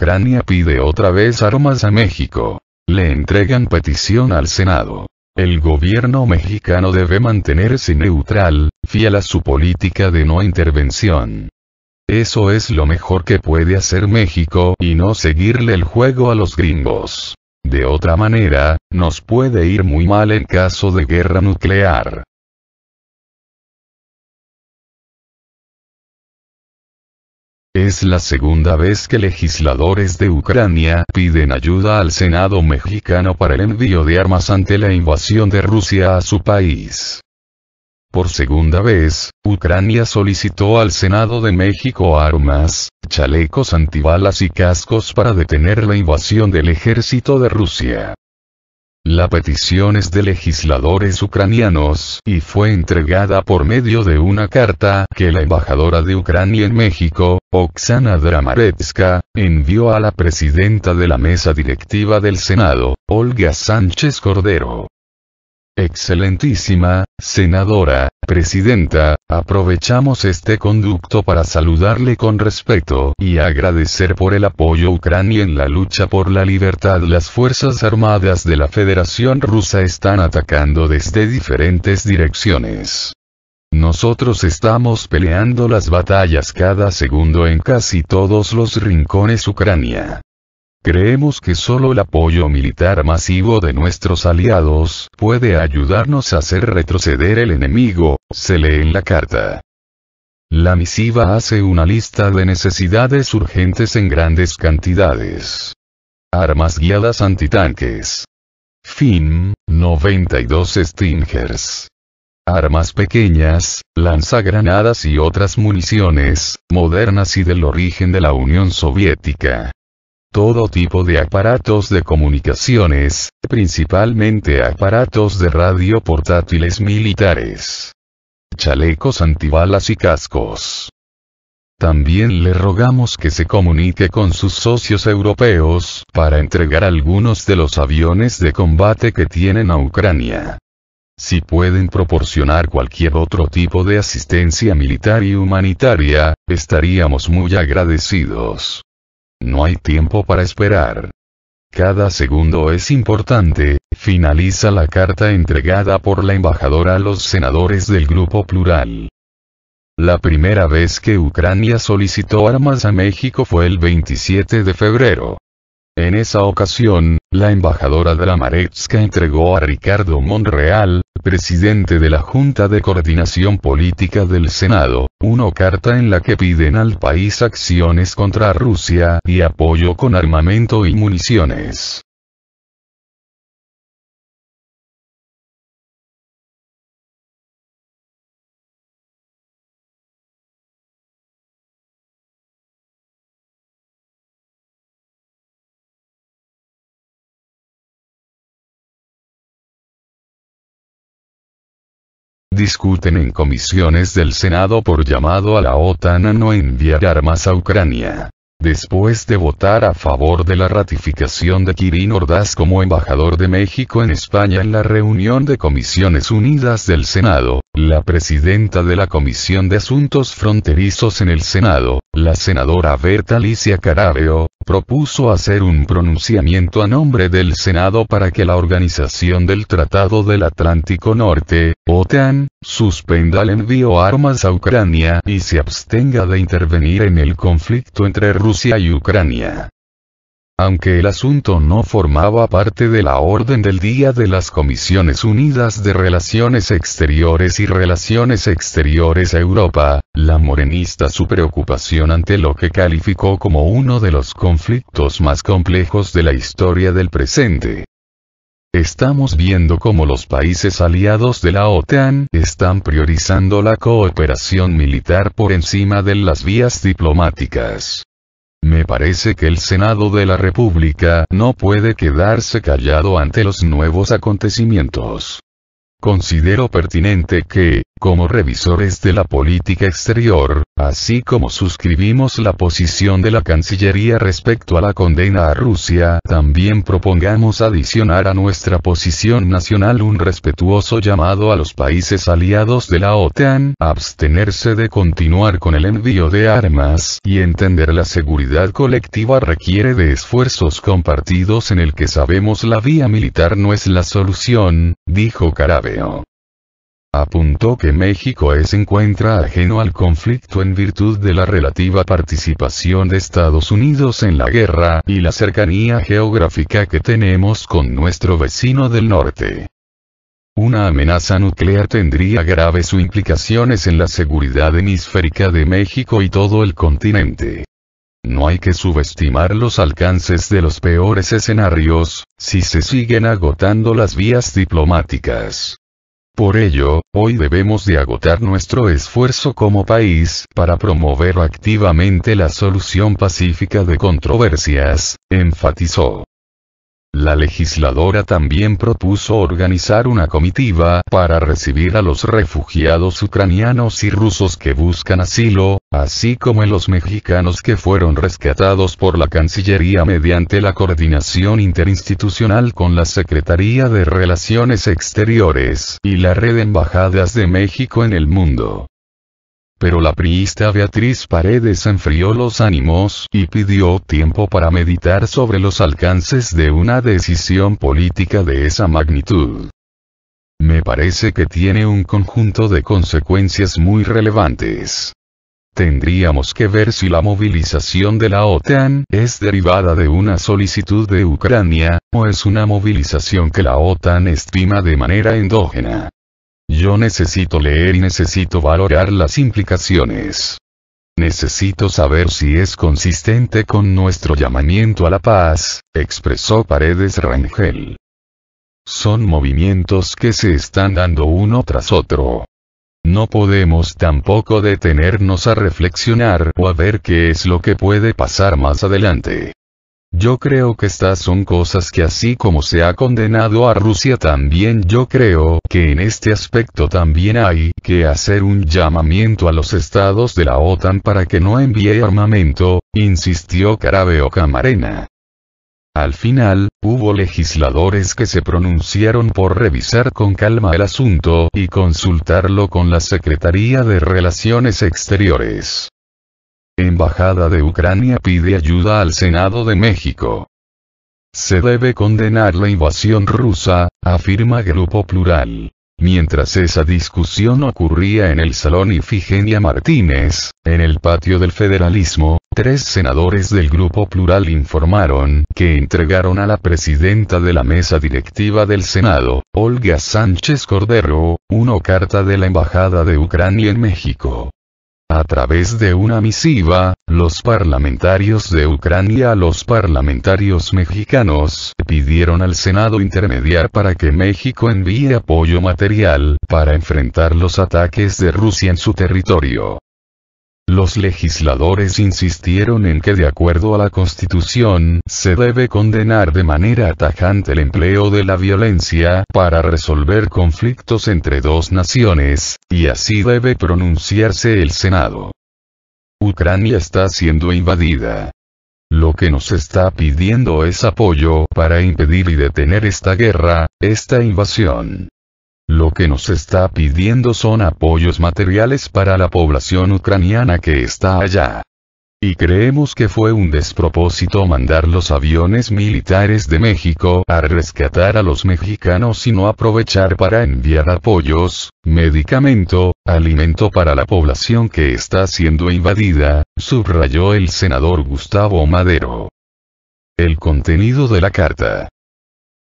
Ucrania pide otra vez armas a México. Le entregan petición al Senado. El gobierno mexicano debe mantenerse neutral, fiel a su política de no intervención. Eso es lo mejor que puede hacer México y no seguirle el juego a los gringos. De otra manera, nos puede ir muy mal en caso de guerra nuclear. Es la segunda vez que legisladores de Ucrania piden ayuda al Senado mexicano para el envío de armas ante la invasión de Rusia a su país. Por segunda vez, Ucrania solicitó al Senado de México armas, chalecos antibalas y cascos para detener la invasión del ejército de Rusia. La petición es de legisladores ucranianos y fue entregada por medio de una carta que la embajadora de Ucrania en México, Oksana Dramaretska, envió a la presidenta de la mesa directiva del Senado, Olga Sánchez Cordero. Excelentísima, senadora, presidenta, aprovechamos este conducto para saludarle con respeto y agradecer por el apoyo a Ucrania en la lucha por la libertad. Las Fuerzas Armadas de la Federación Rusa están atacando desde diferentes direcciones. Nosotros estamos peleando las batallas cada segundo en casi todos los rincones Ucrania. Creemos que solo el apoyo militar masivo de nuestros aliados puede ayudarnos a hacer retroceder el enemigo, se lee en la carta. La misiva hace una lista de necesidades urgentes en grandes cantidades. Armas guiadas antitanques. Fin, 92 Stingers. Armas pequeñas, lanzagranadas y otras municiones, modernas y del origen de la Unión Soviética todo tipo de aparatos de comunicaciones, principalmente aparatos de radio portátiles militares, chalecos antibalas y cascos. También le rogamos que se comunique con sus socios europeos para entregar algunos de los aviones de combate que tienen a Ucrania. Si pueden proporcionar cualquier otro tipo de asistencia militar y humanitaria, estaríamos muy agradecidos. No hay tiempo para esperar. Cada segundo es importante, finaliza la carta entregada por la embajadora a los senadores del Grupo Plural. La primera vez que Ucrania solicitó armas a México fue el 27 de febrero. En esa ocasión, la embajadora Dramaretska entregó a Ricardo Monreal, presidente de la Junta de Coordinación Política del Senado, una carta en la que piden al país acciones contra Rusia y apoyo con armamento y municiones. discuten en comisiones del Senado por llamado a la OTAN a no enviar armas a Ucrania. Después de votar a favor de la ratificación de Kirin Ordaz como embajador de México en España en la reunión de Comisiones Unidas del Senado, la presidenta de la Comisión de Asuntos Fronterizos en el Senado, la senadora Berta Alicia Carabeo, propuso hacer un pronunciamiento a nombre del Senado para que la Organización del Tratado del Atlántico Norte, OTAN, suspenda el envío armas a Ucrania y se abstenga de intervenir en el conflicto entre Rusia y Ucrania. Aunque el asunto no formaba parte de la orden del día de las Comisiones Unidas de Relaciones Exteriores y Relaciones Exteriores a Europa, la morenista su preocupación ante lo que calificó como uno de los conflictos más complejos de la historia del presente. Estamos viendo cómo los países aliados de la OTAN están priorizando la cooperación militar por encima de las vías diplomáticas me parece que el Senado de la República no puede quedarse callado ante los nuevos acontecimientos. Considero pertinente que, como revisores de la política exterior, así como suscribimos la posición de la Cancillería respecto a la condena a Rusia, también propongamos adicionar a nuestra posición nacional un respetuoso llamado a los países aliados de la OTAN a abstenerse de continuar con el envío de armas y entender la seguridad colectiva requiere de esfuerzos compartidos en el que sabemos la vía militar no es la solución, dijo Carabeo. Apuntó que México se encuentra ajeno al conflicto en virtud de la relativa participación de Estados Unidos en la guerra y la cercanía geográfica que tenemos con nuestro vecino del norte. Una amenaza nuclear tendría graves implicaciones en la seguridad hemisférica de México y todo el continente. No hay que subestimar los alcances de los peores escenarios, si se siguen agotando las vías diplomáticas. Por ello, hoy debemos de agotar nuestro esfuerzo como país para promover activamente la solución pacífica de controversias, enfatizó. La legisladora también propuso organizar una comitiva para recibir a los refugiados ucranianos y rusos que buscan asilo, así como a los mexicanos que fueron rescatados por la Cancillería mediante la coordinación interinstitucional con la Secretaría de Relaciones Exteriores y la Red de Embajadas de México en el Mundo. Pero la priista Beatriz Paredes enfrió los ánimos y pidió tiempo para meditar sobre los alcances de una decisión política de esa magnitud. Me parece que tiene un conjunto de consecuencias muy relevantes. Tendríamos que ver si la movilización de la OTAN es derivada de una solicitud de Ucrania, o es una movilización que la OTAN estima de manera endógena. Yo necesito leer y necesito valorar las implicaciones. Necesito saber si es consistente con nuestro llamamiento a la paz, expresó Paredes Rangel. Son movimientos que se están dando uno tras otro. No podemos tampoco detenernos a reflexionar o a ver qué es lo que puede pasar más adelante. Yo creo que estas son cosas que así como se ha condenado a Rusia también yo creo que en este aspecto también hay que hacer un llamamiento a los estados de la OTAN para que no envíe armamento, insistió Carabeo Camarena. Al final, hubo legisladores que se pronunciaron por revisar con calma el asunto y consultarlo con la Secretaría de Relaciones Exteriores. Embajada de Ucrania pide ayuda al Senado de México. Se debe condenar la invasión rusa, afirma Grupo Plural. Mientras esa discusión ocurría en el Salón Ifigenia Martínez, en el patio del federalismo, tres senadores del Grupo Plural informaron que entregaron a la presidenta de la mesa directiva del Senado, Olga Sánchez Cordero, una carta de la Embajada de Ucrania en México. A través de una misiva, los parlamentarios de Ucrania a los parlamentarios mexicanos pidieron al Senado intermediar para que México envíe apoyo material para enfrentar los ataques de Rusia en su territorio. Los legisladores insistieron en que de acuerdo a la Constitución, se debe condenar de manera tajante el empleo de la violencia para resolver conflictos entre dos naciones, y así debe pronunciarse el Senado. Ucrania está siendo invadida. Lo que nos está pidiendo es apoyo para impedir y detener esta guerra, esta invasión. Lo que nos está pidiendo son apoyos materiales para la población ucraniana que está allá. Y creemos que fue un despropósito mandar los aviones militares de México a rescatar a los mexicanos y no aprovechar para enviar apoyos, medicamento, alimento para la población que está siendo invadida, subrayó el senador Gustavo Madero. El contenido de la carta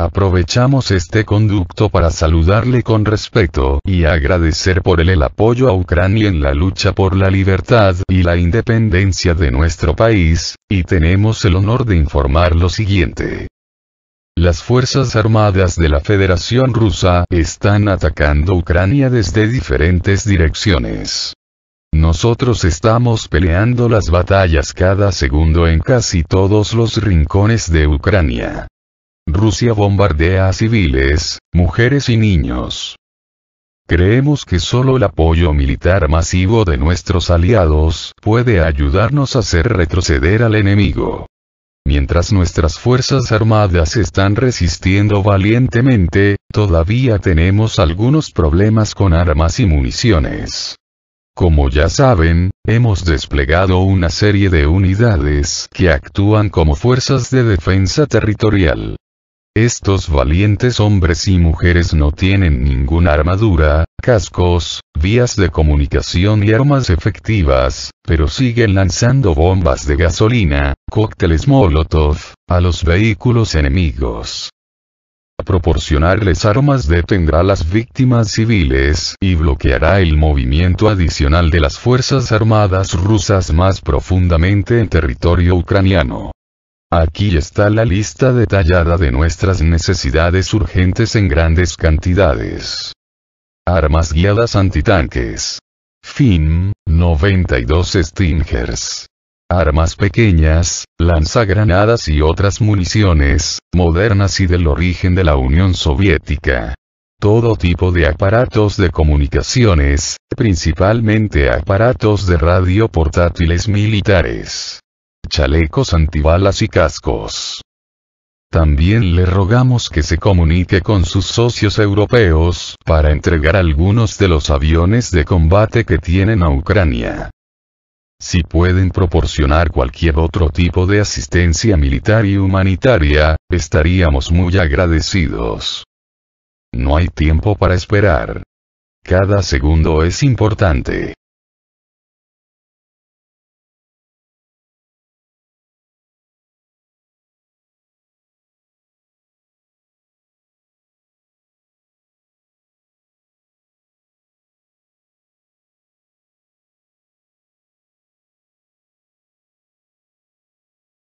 Aprovechamos este conducto para saludarle con respeto y agradecer por el apoyo a Ucrania en la lucha por la libertad y la independencia de nuestro país, y tenemos el honor de informar lo siguiente. Las Fuerzas Armadas de la Federación Rusa están atacando Ucrania desde diferentes direcciones. Nosotros estamos peleando las batallas cada segundo en casi todos los rincones de Ucrania. Rusia bombardea a civiles, mujeres y niños. Creemos que solo el apoyo militar masivo de nuestros aliados puede ayudarnos a hacer retroceder al enemigo. Mientras nuestras Fuerzas Armadas están resistiendo valientemente, todavía tenemos algunos problemas con armas y municiones. Como ya saben, hemos desplegado una serie de unidades que actúan como fuerzas de defensa territorial. Estos valientes hombres y mujeres no tienen ninguna armadura, cascos, vías de comunicación y armas efectivas, pero siguen lanzando bombas de gasolina, cócteles Molotov, a los vehículos enemigos. Proporcionarles armas detendrá a las víctimas civiles y bloqueará el movimiento adicional de las Fuerzas Armadas rusas más profundamente en territorio ucraniano. Aquí está la lista detallada de nuestras necesidades urgentes en grandes cantidades. Armas guiadas antitanques. Fin, 92 Stingers. Armas pequeñas, lanzagranadas y otras municiones, modernas y del origen de la Unión Soviética. Todo tipo de aparatos de comunicaciones, principalmente aparatos de radio portátiles militares chalecos antibalas y cascos. También le rogamos que se comunique con sus socios europeos para entregar algunos de los aviones de combate que tienen a Ucrania. Si pueden proporcionar cualquier otro tipo de asistencia militar y humanitaria, estaríamos muy agradecidos. No hay tiempo para esperar. Cada segundo es importante.